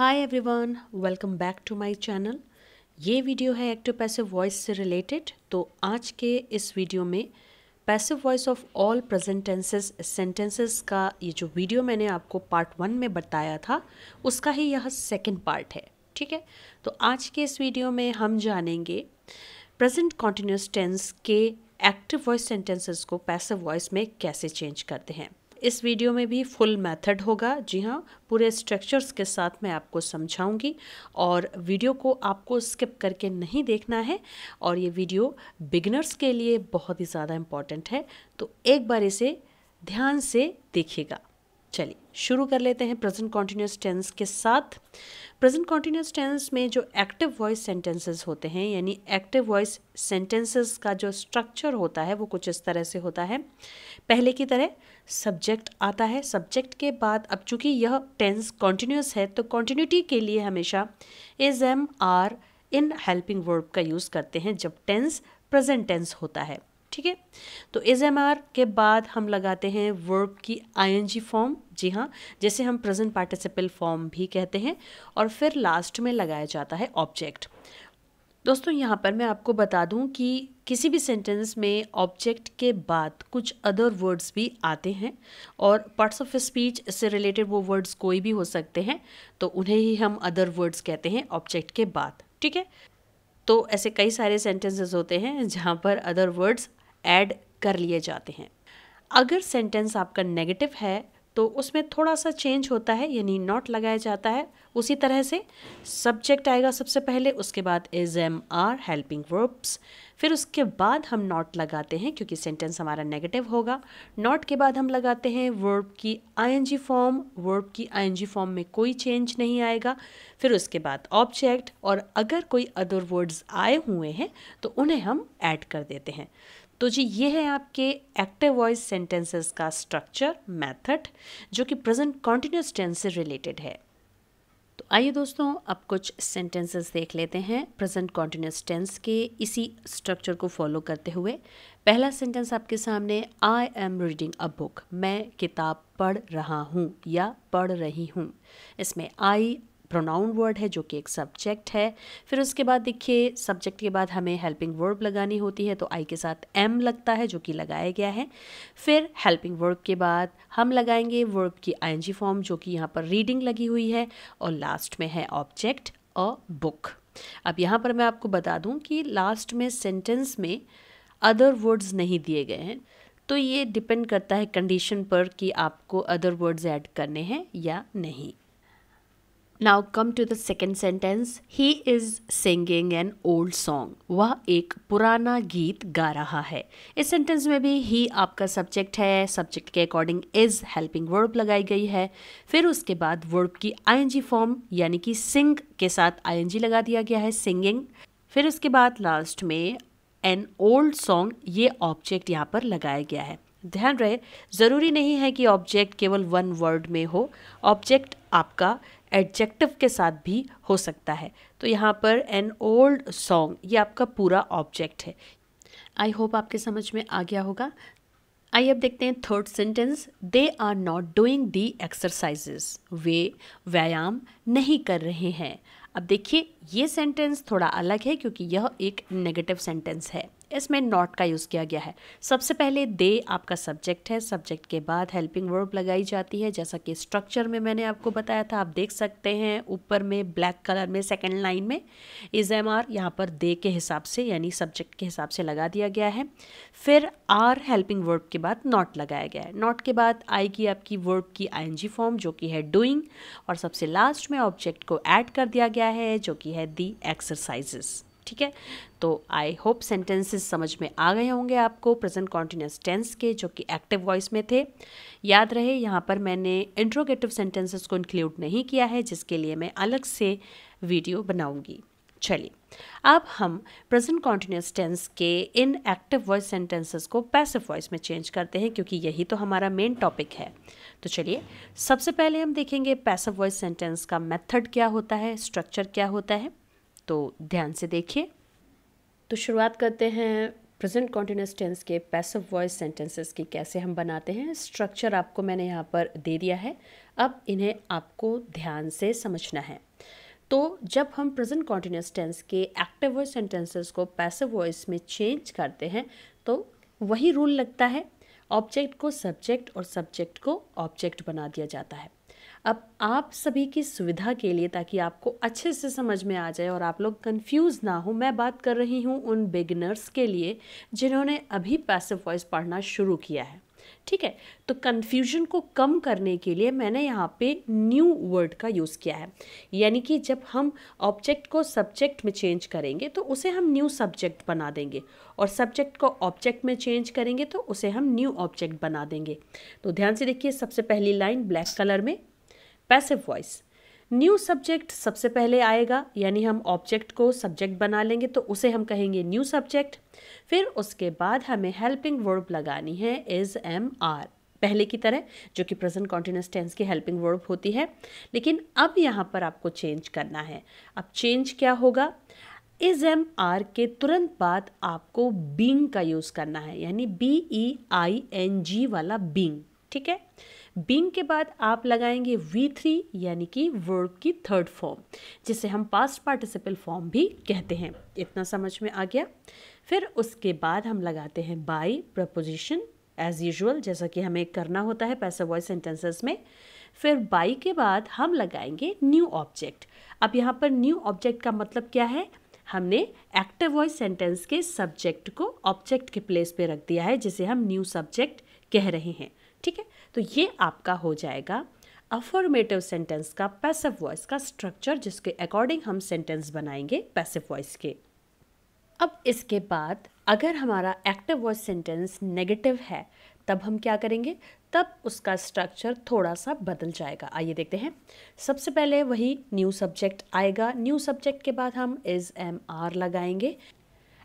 hi everyone welcome back to my channel ये video है active passive voice से related तो आज के इस वीडियो में passive voice of all present tenses sentences का ये जो वीडियो मैंने आपको पार्ट वन में बताया था उसका ही यह सेकंड पार्ट है ठीक है तो आज के इस वीडियो में हम जानेंगे प्रेजेंट कॉन्टीन्यूस टेंस के एक्टिव वॉइस सेंटेंसेस को पैसिव वॉइस में कैसे चेंज करते हैं इस वीडियो में भी फुल मेथड होगा जी हाँ पूरे स्ट्रक्चर्स के साथ मैं आपको समझाऊंगी और वीडियो को आपको स्किप करके नहीं देखना है और ये वीडियो बिगनर्स के लिए बहुत ही ज़्यादा इम्पॉर्टेंट है तो एक बार इसे ध्यान से देखिएगा चलिए शुरू कर लेते हैं प्रेजेंट कॉन्टीन्यूस टेंस के साथ प्रेजेंट कॉन्टीन्यूस टेंस में जो एक्टिव वॉइस सेंटेंसेस होते हैं यानी एक्टिव वॉइस सेंटेंसेस का जो स्ट्रक्चर होता है वो कुछ इस तरह से होता है पहले की तरह सब्जेक्ट आता है सब्जेक्ट के बाद अब चूंकि यह टेंस कॉन्टीन्यूस है तो कॉन्टीन्यूटी के लिए हमेशा इज एम आर इन हेल्पिंग वर्ब का यूज़ करते हैं जब टेंस प्रेजेंट टेंस होता है ठीक है तो इज एम आर के बाद हम लगाते हैं वर्ब की आई एन जी फॉर्म जी हाँ जैसे हम प्रेजेंट पार्टिसिपल फॉर्म भी कहते हैं और फिर लास्ट में लगाया जाता है ऑब्जेक्ट दोस्तों यहाँ पर मैं आपको बता दूँ कि किसी भी सेंटेंस में ऑब्जेक्ट के बाद कुछ अदर वर्ड्स भी आते हैं और पार्ट्स ऑफ स्पीच से रिलेटेड वो वर्ड्स कोई भी हो सकते हैं तो उन्हें ही हम अदर वर्ड्स कहते हैं ऑब्जेक्ट के बाद ठीक है तो ऐसे कई सारे सेंटेंसेस होते हैं जहाँ पर अदर वर्ड्स ऐड कर लिए जाते हैं अगर सेंटेंस आपका नेगेटिव है तो उसमें थोड़ा सा चेंज होता है यानी नॉट लगाया जाता है उसी तरह से सब्जेक्ट आएगा सबसे पहले उसके बाद is am are helping verbs फिर उसके बाद हम नॉट लगाते हैं क्योंकि सेंटेंस हमारा नेगेटिव होगा नॉट के बाद हम लगाते हैं वर्ब की आईएनजी फॉर्म वर्ब की आईएनजी फॉर्म में कोई चेंज नहीं आएगा फिर उसके बाद ऑब्जेक्ट और अगर कोई अदर वर्ड्स आए हुए हैं तो उन्हें हम ऐड कर देते हैं तो जी ये है आपके एक्टिव वॉइस सेंटेंसेस का स्ट्रक्चर मेथड जो कि प्रेजेंट कॉन्टिन्यूस टेंस से रिलेटेड है तो आइए दोस्तों अब कुछ सेंटेंसेस देख लेते हैं प्रेजेंट कॉन्टिन्यूस टेंस के इसी स्ट्रक्चर को फॉलो करते हुए पहला सेंटेंस आपके सामने I am reading a book मैं किताब पढ़ रहा हूँ या पढ़ रही हूँ इसमें आई प्रोनाउन वर्ड है जो कि एक सब्जेक्ट है फिर उसके बाद देखिए सब्जेक्ट के बाद हमें हेल्पिंग वर्ब लगानी होती है तो आई के साथ एम लगता है जो कि लगाया गया है फिर हेल्पिंग वर्ब के बाद हम लगाएंगे वर्ब की आई फॉर्म जो कि यहाँ पर रीडिंग लगी हुई है और लास्ट में है ऑब्जेक्ट अ बुक अब यहाँ पर मैं आपको बता दूँ कि लास्ट में सेंटेंस में अदर वर्ड्स नहीं दिए गए हैं तो ये डिपेंड करता है कंडीशन पर कि आपको अदर वर्ड्स ऐड करने हैं या नहीं now come to the second sentence he is singing an old song वह एक पुराना गीत गा रहा है इस सेंटेंस में भी ही आपका सब्जेक्ट है सब्जेक्ट के अकॉर्डिंग इज हेल्पिंग वर्ब लगाई गई है फिर उसके बाद वर्ब की जी फॉर्म यानी कि सिंग के साथ जी लगा दिया गया है सिंगिंग फिर उसके बाद लास्ट में एन ओल्ड सॉन्ग ये ऑब्जेक्ट यहाँ पर लगाया गया है ध्यान रहे ज़रूरी नहीं है कि ऑब्जेक्ट केवल वन वर्ड में हो ऑब्जेक्ट आपका एडजेक्टिव के साथ भी हो सकता है तो यहाँ पर एन ओल्ड सॉन्ग ये आपका पूरा ऑब्जेक्ट है आई होप आपके समझ में आ गया होगा आइए अब देखते हैं third sentence they are not doing the exercises वे व्यायाम नहीं कर रहे हैं अब देखिए ये सेंटेंस थोड़ा अलग है क्योंकि यह एक नेगेटिव सेंटेंस है इसमें नॉट का यूज़ किया गया है सबसे पहले दे आपका सब्जेक्ट है सब्जेक्ट के बाद हेल्पिंग वर्ब लगाई जाती है जैसा कि स्ट्रक्चर में मैंने आपको बताया था आप देख सकते हैं ऊपर में ब्लैक कलर में सेकेंड लाइन में इज एम आर यहाँ पर दे के हिसाब से यानी सब्जेक्ट के हिसाब से लगा दिया गया है फिर आर हेल्पिंग वर्ब के बाद नॉट लगाया गया है नॉट के बाद आएगी आपकी वर्ब की आई फॉर्म जो कि है डूइंग और सबसे लास्ट में ऑब्जेक्ट को ऐड कर दिया गया है जो कि है दी एक्सरसाइजेज़ ठीक है तो आई होप सेंटेंसेस समझ में आ गए होंगे आपको प्रेजेंट कॉन्टीन्यूस टेंस के जो कि एक्टिव वॉइस में थे याद रहे यहाँ पर मैंने इंट्रोगेटिव सेंटेंसेस को इंक्लूड नहीं किया है जिसके लिए मैं अलग से वीडियो बनाऊँगी चलिए अब हम प्रेजेंट कॉन्टीन्यूस टेंस के इन एक्टिव वॉइस सेंटेंसेस को पैसिव वॉइस में चेंज करते हैं क्योंकि यही तो हमारा मेन टॉपिक है तो चलिए सबसे पहले हम देखेंगे पैसिव वॉइस सेंटेंस का मेथड क्या होता है स्ट्रक्चर क्या होता है तो ध्यान से देखिए तो शुरुआत करते हैं प्रेजेंट कॉन्टीन्यूस टेंस के पैसिव वॉइस सेंटेंसेस की कैसे हम बनाते हैं स्ट्रक्चर आपको मैंने यहाँ पर दे दिया है अब इन्हें आपको ध्यान से समझना है तो जब हम प्रेजेंट कॉन्टीन्यूस टेंस के एक्टिव वॉइस सेंटेंसेस को पैसिव वॉइस में चेंज करते हैं तो वही रूल लगता है ऑब्जेक्ट को सब्जेक्ट और सब्जेक्ट को ऑब्जेक्ट बना दिया जाता है अब आप सभी की सुविधा के लिए ताकि आपको अच्छे से समझ में आ जाए और आप लोग कंफ्यूज ना हो मैं बात कर रही हूँ उन बिगनर्स के लिए जिन्होंने अभी पैसिव वॉइस पढ़ना शुरू किया है ठीक है तो कन्फ्यूजन को कम करने के लिए मैंने यहाँ पे न्यू वर्ड का यूज़ किया है यानी कि जब हम ऑब्जेक्ट को सब्जेक्ट में चेंज करेंगे तो उसे हम न्यू सब्जेक्ट बना देंगे और सब्जेक्ट को ऑब्जेक्ट में चेंज करेंगे तो उसे हम न्यू ऑब्जेक्ट बना देंगे तो ध्यान से देखिए सबसे पहली लाइन ब्लैक कलर में पैसिव वॉइस न्यू सब्जेक्ट सबसे पहले आएगा यानी हम ऑब्जेक्ट को सब्जेक्ट बना लेंगे तो उसे हम कहेंगे न्यू सब्जेक्ट फिर उसके बाद हमें हेल्पिंग वर्ब लगानी है इज़ एम आर पहले की तरह जो कि प्रेजेंट कॉन्टीन्यूस टेंस की हेल्पिंग वर्ब होती है लेकिन अब यहाँ पर आपको चेंज करना है अब चेंज क्या होगा इज एम आर के तुरंत बाद आपको बींग का यूज़ करना है यानी बी ई आई एन जी वाला बींग ठीक है बींग के बाद आप लगाएंगे वी थ्री यानी कि वर्ब की थर्ड फॉर्म जिसे हम पास्ट पार्टिसिपल फॉर्म भी कहते हैं इतना समझ में आ गया फिर उसके बाद हम लगाते हैं बाई प्रपोजिशन एज़ यूजल जैसा कि हमें करना होता है पैसा वॉइस सेंटेंसेस में फिर बाई के बाद हम लगाएंगे न्यू ऑब्जेक्ट अब यहाँ पर न्यू ऑब्जेक्ट का मतलब क्या है हमने एक्टिव वॉइस सेंटेंस के सब्जेक्ट को ऑब्जेक्ट के प्लेस पे रख दिया है जिसे हम न्यू सब्जेक्ट कह रहे हैं ठीक है तो ये आपका हो जाएगा अफॉर्मेटिव सेंटेंस का पैसिव वॉइस का स्ट्रक्चर जिसके अकॉर्डिंग हम सेंटेंस बनाएंगे पैसिव वॉइस के अब इसके बाद अगर हमारा एक्टिव वॉइस सेंटेंस नेगेटिव है तब हम क्या करेंगे तब उसका स्ट्रक्चर थोड़ा सा बदल जाएगा आइए देखते हैं सबसे पहले वही न्यू सब्जेक्ट आएगा न्यू सब्जेक्ट के बाद हम इज़ एम आर लगाएंगे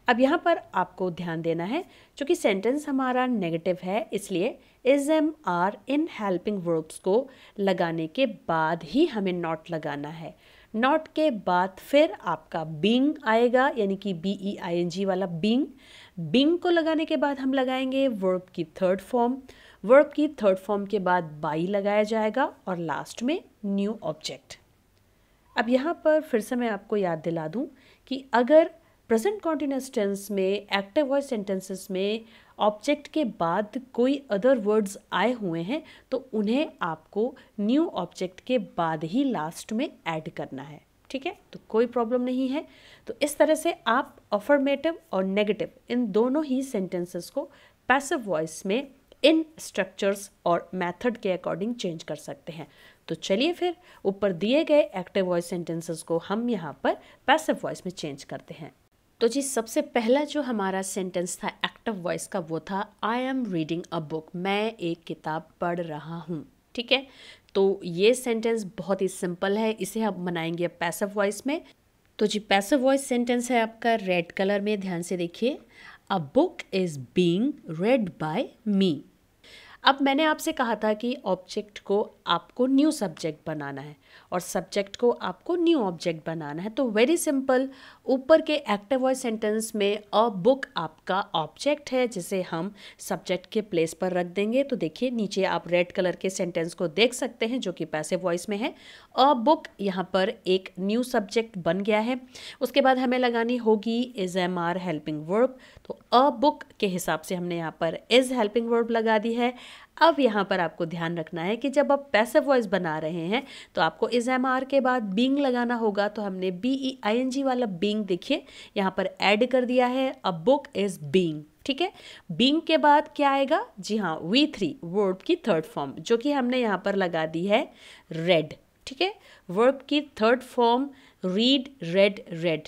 अब यहाँ पर आपको ध्यान देना है चूँकि सेंटेंस हमारा नेगेटिव है इसलिए इज़ एम आर इन हेल्पिंग वर्ब्स को लगाने के बाद ही हमें नॉट लगाना है नॉट के बाद फिर आपका बिंग आएगा यानी कि बी ई आई एन जी वाला बिंग बिंग को लगाने के बाद हम लगाएंगे वर्ब की थर्ड फॉर्म वर्ब की थर्ड फॉर्म के बाद बाई लगाया जाएगा और लास्ट में न्यू ऑब्जेक्ट अब यहाँ पर फिर से मैं आपको याद दिला दूँ कि अगर प्रेजेंट कॉन्टीन्यूस टेंस में एक्टिव वॉइस सेंटेंसेस में ऑब्जेक्ट के बाद कोई अदर वर्ड्स आए हुए हैं तो उन्हें आपको न्यू ऑब्जेक्ट के बाद ही लास्ट में ऐड करना है ठीक है तो कोई प्रॉब्लम नहीं है तो इस तरह से आप अफर्मेटिव और नेगेटिव इन दोनों ही सेंटेंसेस को पैसिव वॉइस में इन स्ट्रक्चर्स और मेथड के अकॉर्डिंग चेंज कर सकते हैं तो चलिए फिर ऊपर दिए गए एक्टिव वॉइस सेंटेंसेस को हम यहाँ पर पैसिव वॉइस में चेंज करते हैं तो जी सबसे पहला जो हमारा सेंटेंस था एक्टिव वॉइस का वो था I am reading a book मैं एक किताब पढ़ रहा हूँ ठीक है तो ये सेंटेंस बहुत ही सिंपल है इसे हम बनाएंगे पैसिव वॉइस में तो जी पैसिव वॉइस सेंटेंस है आपका रेड कलर में ध्यान से देखिए a book is being read by me अब मैंने आपसे कहा था कि ऑब्जेक्ट को आपको न्यू सब्जेक्ट बनाना है और सब्जेक्ट को आपको न्यू ऑब्जेक्ट बनाना है तो वेरी सिंपल ऊपर के एक्टिव वॉइस सेंटेंस में अ बुक आपका ऑब्जेक्ट है जिसे हम सब्जेक्ट के प्लेस पर रख देंगे तो देखिए नीचे आप रेड कलर के सेंटेंस को देख सकते हैं जो कि पैसे वॉइस में है अ बुक यहाँ पर एक न्यू सब्जेक्ट बन गया है उसके बाद हमें लगानी होगी is am are helping verb तो अ बुक के हिसाब से हमने यहाँ पर इज हेल्पिंग वर्ब लगा दी है अब यहाँ पर आपको ध्यान रखना है कि जब आप पैसे वॉइस बना रहे हैं तो आपको इज एम आर के बाद बींग लगाना होगा तो हमने बी ई आई एन जी वाला बींग देखिए यहाँ पर ऐड कर दिया है अ बुक इज़ बींग ठीक है बींग के बाद क्या आएगा जी हाँ वी थ्री वर्ब की थर्ड फॉर्म जो कि हमने यहाँ पर लगा दी है रेड ठीक है वर्ब की third form read read read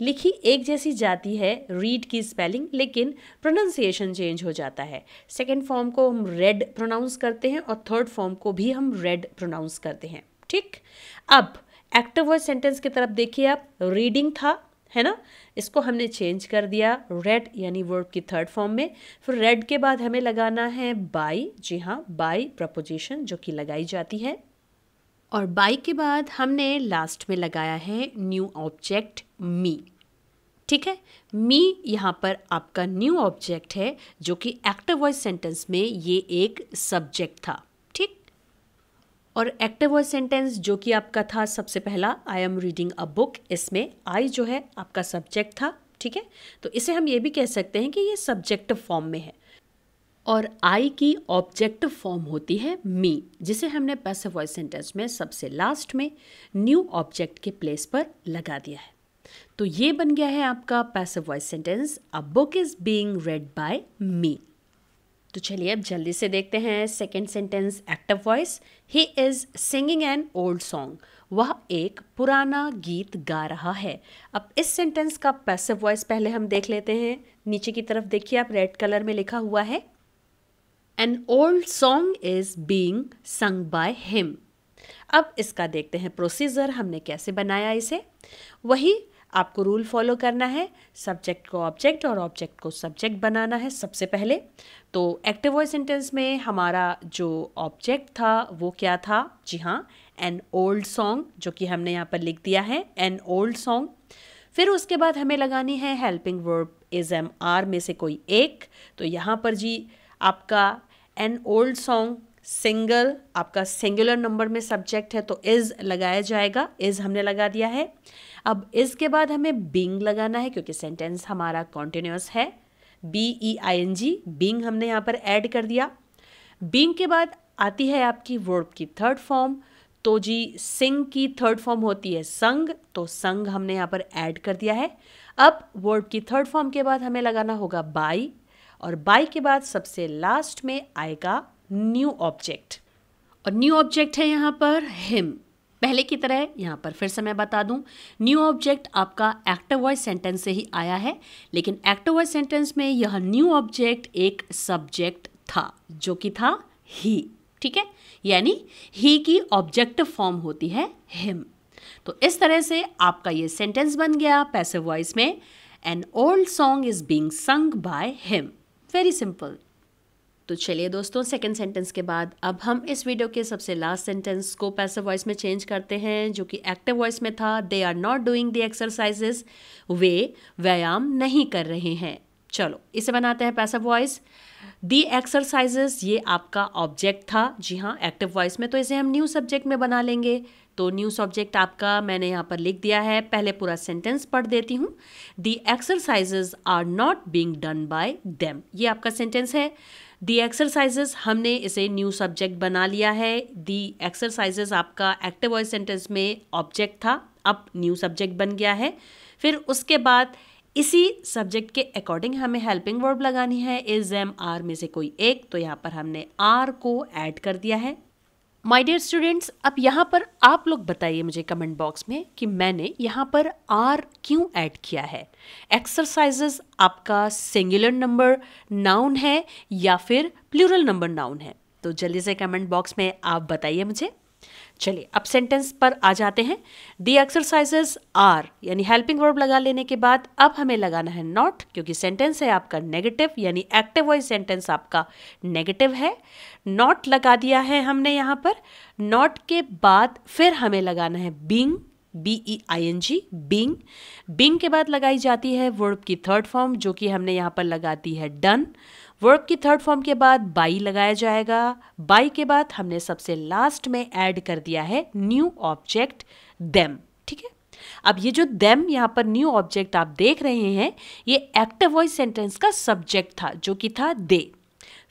लिखी एक जैसी जाती है रीड की स्पेलिंग लेकिन प्रोनाउंसिएशन चेंज हो जाता है सेकेंड फॉर्म को हम रेड प्रोनाउंस करते हैं और थर्ड फॉर्म को भी हम रेड प्रोनाउंस करते हैं ठीक अब एक्टिव वर्ड सेंटेंस की तरफ देखिए आप रीडिंग था है ना इसको हमने चेंज कर दिया रेड यानी वर्ब की थर्ड फॉर्म में फिर रेड के बाद हमें लगाना है बाई जी हाँ बाई प्रपोजिशन जो कि लगाई जाती है और बाई के बाद हमने लास्ट में लगाया है न्यू ऑब्जेक्ट मी ठीक है मी यहाँ पर आपका न्यू ऑब्जेक्ट है जो कि एक्टिव वॉइस सेंटेंस में ये एक सब्जेक्ट था ठीक और एक्टिव वॉइस सेंटेंस जो कि आपका था सबसे पहला I am reading a book इसमें आई जो है आपका सब्जेक्ट था ठीक है तो इसे हम ये भी कह सकते हैं कि ये सब्जेक्टिव फॉर्म में है और आई की ऑब्जेक्टिव फॉर्म होती है मी जिसे हमने पैसिव वॉइस सेंटेंस में सबसे लास्ट में न्यू ऑब्जेक्ट के प्लेस पर लगा दिया है तो ये बन गया है आपका passive voice sentence a book is being read by me तो चलिए अब जल्दी से देखते हैं second sentence active voice he is singing an old song वह एक पुराना गीत गा रहा है अब इस सेंटेंस का पैसिव वॉइस पहले हम देख लेते हैं नीचे की तरफ देखिए आप रेड कलर में लिखा हुआ है an old song is being sung by him अब इसका देखते हैं प्रोसीजर हमने कैसे बनाया इसे वही आपको रूल फॉलो करना है सब्जेक्ट को ऑब्जेक्ट और ऑब्जेक्ट को सब्जेक्ट बनाना है सबसे पहले तो एक्टिव वॉइस सेंटेंस में हमारा जो ऑब्जेक्ट था वो क्या था जी हाँ एन ओल्ड सॉन्ग जो कि हमने यहाँ पर लिख दिया है एन ओल्ड सॉन्ग फिर उसके बाद हमें लगानी है helping verb is am are में से कोई एक तो यहाँ पर जी आपका एन ओल्ड सॉन्ग सिंगल आपका सिंगुलर नंबर में सब्जेक्ट है तो इज़ लगाया जाएगा इज़ हमने लगा दिया है अब इज़ के बाद हमें बींग लगाना है क्योंकि सेंटेंस हमारा कॉन्टिन्यूस है B E I N G being हमने यहाँ पर ऐड कर दिया बींग के बाद आती है आपकी वर्ब की थर्ड फॉर्म तो जी सिंग की थर्ड फॉर्म होती है संग तो संग हमने यहाँ पर ऐड कर दिया है अब वर्ड की थर्ड फॉर्म के बाद हमें लगाना होगा बाई और बाई के बाद सबसे लास्ट में आएगा न्यू ऑब्जेक्ट और न्यू ऑब्जेक्ट है यहाँ पर हिम पहले की तरह यहाँ पर फिर से मैं बता दूँ न्यू ऑब्जेक्ट आपका एक्टिव वॉइस सेंटेंस से ही आया है लेकिन एक्टिव वॉइस सेंटेंस में यह न्यू ऑब्जेक्ट एक सब्जेक्ट था जो कि था ही ठीक है यानी ही की ऑब्जेक्टिव फॉर्म होती है हिम तो इस तरह से आपका ये सेंटेंस बन गया पैसिव वॉइस में an old song is being sung by him very simple तो चलिए दोस्तों सेकेंड सेंटेंस के बाद अब हम इस वीडियो के सबसे लास्ट सेंटेंस को पैसिव वॉइस में चेंज करते हैं जो कि एक्टिव वॉइस में था they are not doing the exercises वे व्यायाम नहीं कर रहे हैं चलो इसे बनाते हैं पैसिव वॉइस दी एक्सरसाइजेस ये आपका ऑब्जेक्ट था जी हाँ एक्टिव वॉइस में तो इसे हम न्यू सब्जेक्ट में बना लेंगे तो न्यू सब्जेक्ट आपका मैंने यहाँ पर लिख दिया है पहले पूरा सेंटेंस पढ़ देती हूँ the exercises are not being done by them ये आपका सेंटेंस है दी एक्सरसाइजेज हमने इसे न्यू सब्जेक्ट बना लिया है दी एक्सरसाइजेज आपका एक्टिव वॉइस सेंटेंस में ऑब्जेक्ट था अब न्यू सब्जेक्ट बन गया है फिर उसके बाद इसी सब्जेक्ट के अकॉर्डिंग हमें हेल्पिंग वर्ब लगानी है इज एम आर में से कोई एक तो यहाँ पर हमने आर को ऐड कर दिया है माई डियर स्टूडेंट्स अब यहाँ पर आप लोग बताइए मुझे कमेंट बॉक्स में कि मैंने यहाँ पर आर क्यों ऐड किया है एक्सरसाइजेस आपका सिंगुलर नंबर नाउन है या फिर प्लूरल नंबर नाउन है तो जल्दी से कमेंट बॉक्स में आप बताइए मुझे चलिए अब सेंटेंस पर आ जाते हैं दी एक्सरसाइजेज आर यानी हेल्पिंग वर्ब लगा लेने के बाद अब हमें लगाना है नॉट क्योंकि सेंटेंस है आपका नेगेटिव यानी एक्टिव वॉइस सेंटेंस आपका नेगेटिव है नॉट लगा दिया है हमने यहाँ पर नॉट के बाद फिर हमें लगाना है being B E I N G being being के बाद लगाई जाती है वर्ब की थर्ड फॉर्म जो कि हमने यहाँ पर लगा दी है डन वर्ब की थर्ड फॉर्म के बाद बाई लगाया जाएगा बाई के बाद हमने सबसे लास्ट में ऐड कर दिया है न्यू ऑब्जेक्ट देम ठीक है अब ये जो देम यहाँ पर न्यू ऑब्जेक्ट आप देख रहे हैं ये एक्टिव वॉइस सेंटेंस का सब्जेक्ट था जो कि था दे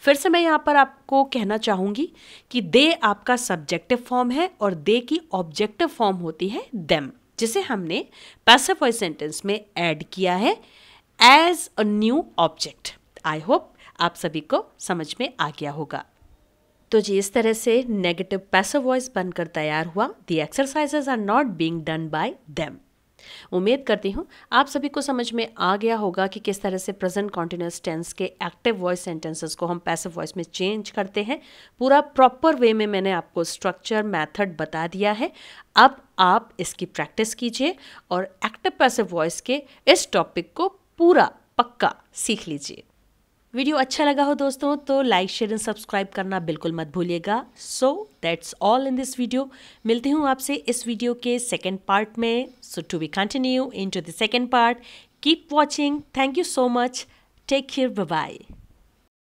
फिर से मैं यहाँ पर आपको कहना चाहूँगी कि दे आपका सब्जेक्टिव फॉर्म है और दे की ऑब्जेक्टिव फॉर्म होती है देम जिसे हमने पैसिव वॉइस सेंटेंस में ऐड किया है as a new object I hope आप सभी को समझ में आ गया होगा तो जी इस तरह से नेगेटिव पैसिव वॉइस बनकर तैयार हुआ the exercises are not being done by them उम्मीद करती हूँ आप सभी को समझ में आ गया होगा कि किस तरह से प्रेजेंट कॉन्टिन्यूस टेंस के एक्टिव वॉइस सेंटेंसेस को हम पैसिव वॉइस में चेंज करते हैं पूरा प्रॉपर वे में मैंने आपको स्ट्रक्चर मेथड बता दिया है अब आप इसकी प्रैक्टिस कीजिए और एक्टिव पैसिव वॉइस के इस टॉपिक को पूरा पक्का सीख लीजिए वीडियो अच्छा लगा हो दोस्तों तो लाइक शेयर एंड सब्सक्राइब करना बिल्कुल मत भूलिएगा so that's all in this video मिलती हूँ आपसे इस वीडियो के सेकेंड पार्ट में so to be continue into the second part keep watching thank you so much take care bye